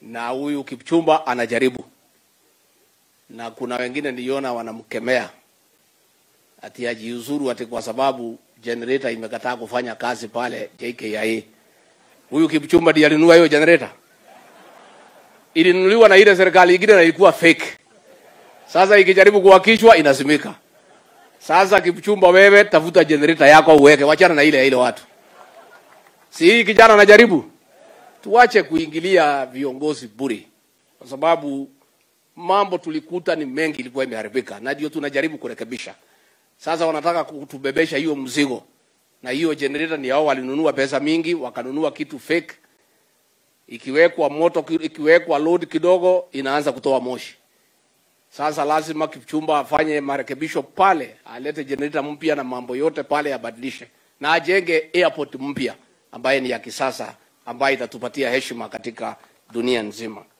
na huyu Kipchumba anajaribu, na kuna wengine niliona wanamkemea ati ajiuzuru, ati kwa sababu generator imekataa kufanya kazi pale JKIA. Huyu Kipchumba ndiye alinunua hiyo generator, ilinunuliwa na ile serikali ingine na ilikuwa fake. Sasa ikijaribu kuwakishwa inazimika. Sasa Kipchumba, wewe tafuta generator yako uweke, wachana na ile ile watu. Si hii kijana anajaribu tuache kuingilia viongozi bure, kwa sababu mambo tulikuta ni mengi, ilikuwa imeharibika na ndio tunajaribu kurekebisha. Sasa wanataka kutubebesha hiyo mzigo, na hiyo generator ni hao walinunua pesa mingi, wakanunua kitu fake. Ikiwekwa moto, ikiwekwa load kidogo, inaanza kutoa moshi. Sasa lazima Kipchumba afanye marekebisho pale, alete generator mpya na mambo yote pale yabadilishe, na ajenge airport mpya ambaye ni ya kisasa ambayo itatupatia heshima katika dunia nzima.